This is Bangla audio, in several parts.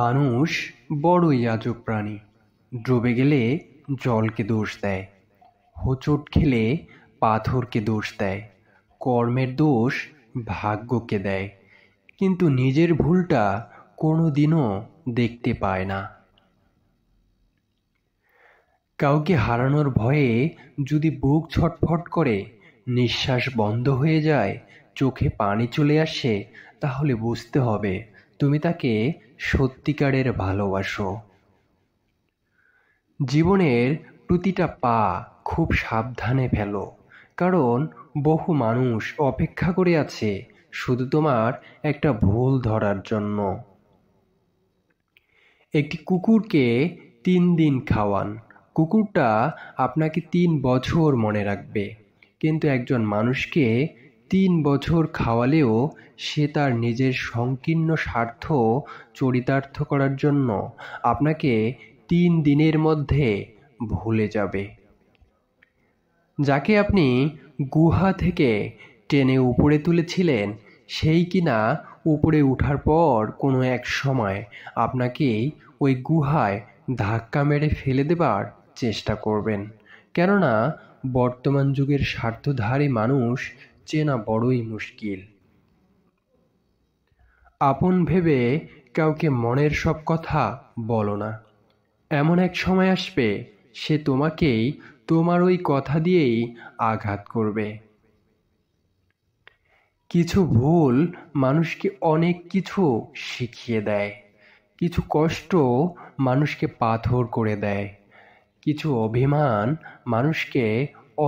মানুষ বড়ই আজব প্রাণী ডুবে গেলে জলকে দোষ দেয় হোঁচট খেলে পাথরকে দোষ দেয় কর্মের দোষ ভাগ্যকে দেয় কিন্তু নিজের ভুলটা কোনো দিনও দেখতে পায় না কাউকে হারানোর ভয়ে যদি বুক ছটফট করে নিঃশ্বাস বন্ধ হয়ে যায় চোখে পানি চলে আসে তাহলে বুঝতে হবে তুমি তাকে সত্যিকারের ভালোবাসো জীবনের প্রতিটা পা খুব সাবধানে ফেলো কারণ বহু মানুষ অপেক্ষা করে আছে শুধু তোমার একটা ভুল ধরার জন্য একটি কুকুরকে তিন দিন খাওয়ান কুকুরটা আপনাকে তিন বছর মনে রাখবে কিন্তু একজন মানুষকে তিন বছর খাওয়ালেও সে তার নিজের সংকীর্ণ স্বার্থ চরিতার্থ করার জন্য আপনাকে তিন দিনের মধ্যে ভুলে যাবে যাকে আপনি গুহা থেকে টেনে উপরে তুলেছিলেন সেই কিনা উপরে উঠার পর কোনো এক সময় আপনাকেই ওই গুহায় ধাক্কা মেরে ফেলে দেবার চেষ্টা করবেন কেননা বর্তমান যুগের স্বার্থধারী মানুষ চেনা বড়ই মুশকিল আপন ভেবে কাউকে মনের সব কথা বলো না এমন এক সময় আসবে সে তোমাকেই তোমার ওই কথা দিয়েই আঘাত করবে কিছু ভুল মানুষকে অনেক কিছু শিখিয়ে দেয় কিছু কষ্ট মানুষকে পাথর করে দেয় কিছু অভিমান মানুষকে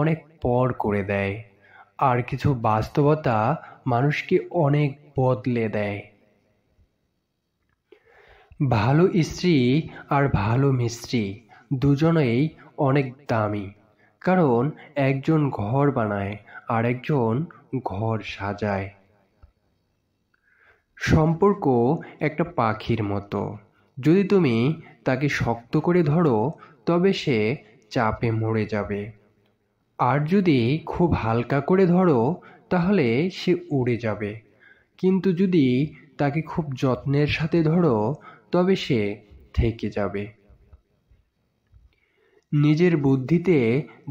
অনেক পর করে দেয় আর কিছু বাস্তবতা মানুষকে অনেক বদলে দেয় ভালো স্ত্রী আর ভালো মিস্ত্রি দুজনেই অনেক দামি কারণ একজন ঘর বানায় আর একজন ঘর সাজায় সম্পর্ক একটা পাখির মতো যদি তুমি তাকে শক্ত করে ধরো তবে সে চাপে মরে যাবে আর যদি খুব হালকা করে ধরো তাহলে সে উড়ে যাবে কিন্তু যদি তাকে খুব যত্নের সাথে ধরো তবে সে থেকে যাবে নিজের বুদ্ধিতে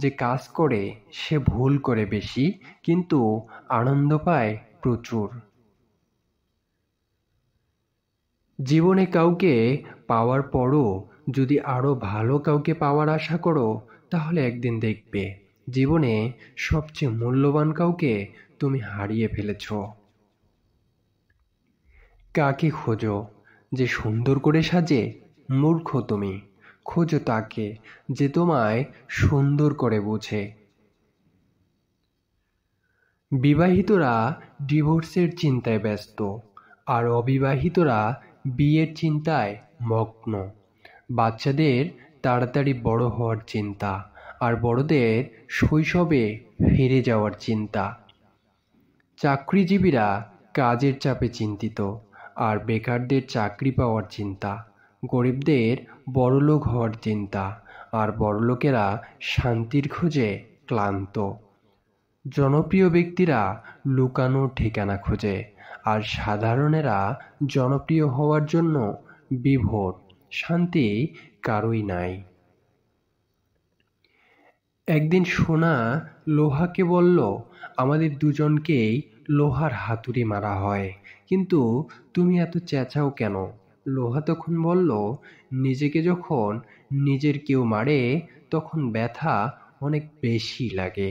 যে কাজ করে সে ভুল করে বেশি কিন্তু আনন্দ পায় প্রচুর জীবনে কাউকে পাওয়ার পরও যদি আরও ভালো কাউকে পাওয়ার আশা করো তাহলে একদিন দেখবে জীবনে সবচেয়ে মূল্যবান কাউকে তুমি হারিয়ে ফেলেছ কাকে খোঁজো যে সুন্দর করে সাজে মূর্খ তুমি খোঁজো তাকে যে তোমায় সুন্দর করে বোঝে বিবাহিতরা ডিভোর্সের চিন্তায় ব্যস্ত আর অবিবাহিতরা বিয়ের চিন্তায় মগ্ন বাচ্চাদের তাড়াতাড়ি বড় হওয়ার চিন্তা আর বড়দের শৈশবে ফিরে যাওয়ার চিন্তা চাকরিজীবীরা কাজের চাপে চিন্তিত আর বেকারদের চাকরি পাওয়ার চিন্তা গরিবদের বড়লোক হওয়ার চিন্তা আর বড়লোকেরা শান্তির খোঁজে ক্লান্ত জনপ্রিয় ব্যক্তিরা লুকানোর ঠিকানা খোঁজে আর সাধারণেরা জনপ্রিয় হওয়ার জন্য বিভোর শান্তি কারোই নাই একদিন সোনা লোহাকে বলল আমাদের দুজনকেই লোহার হাতুড়ি মারা হয় কিন্তু তুমি এত চেঁচাও কেন লোহা তখন বলল নিজেকে যখন নিজের কেউ মারে তখন ব্যথা অনেক বেশি লাগে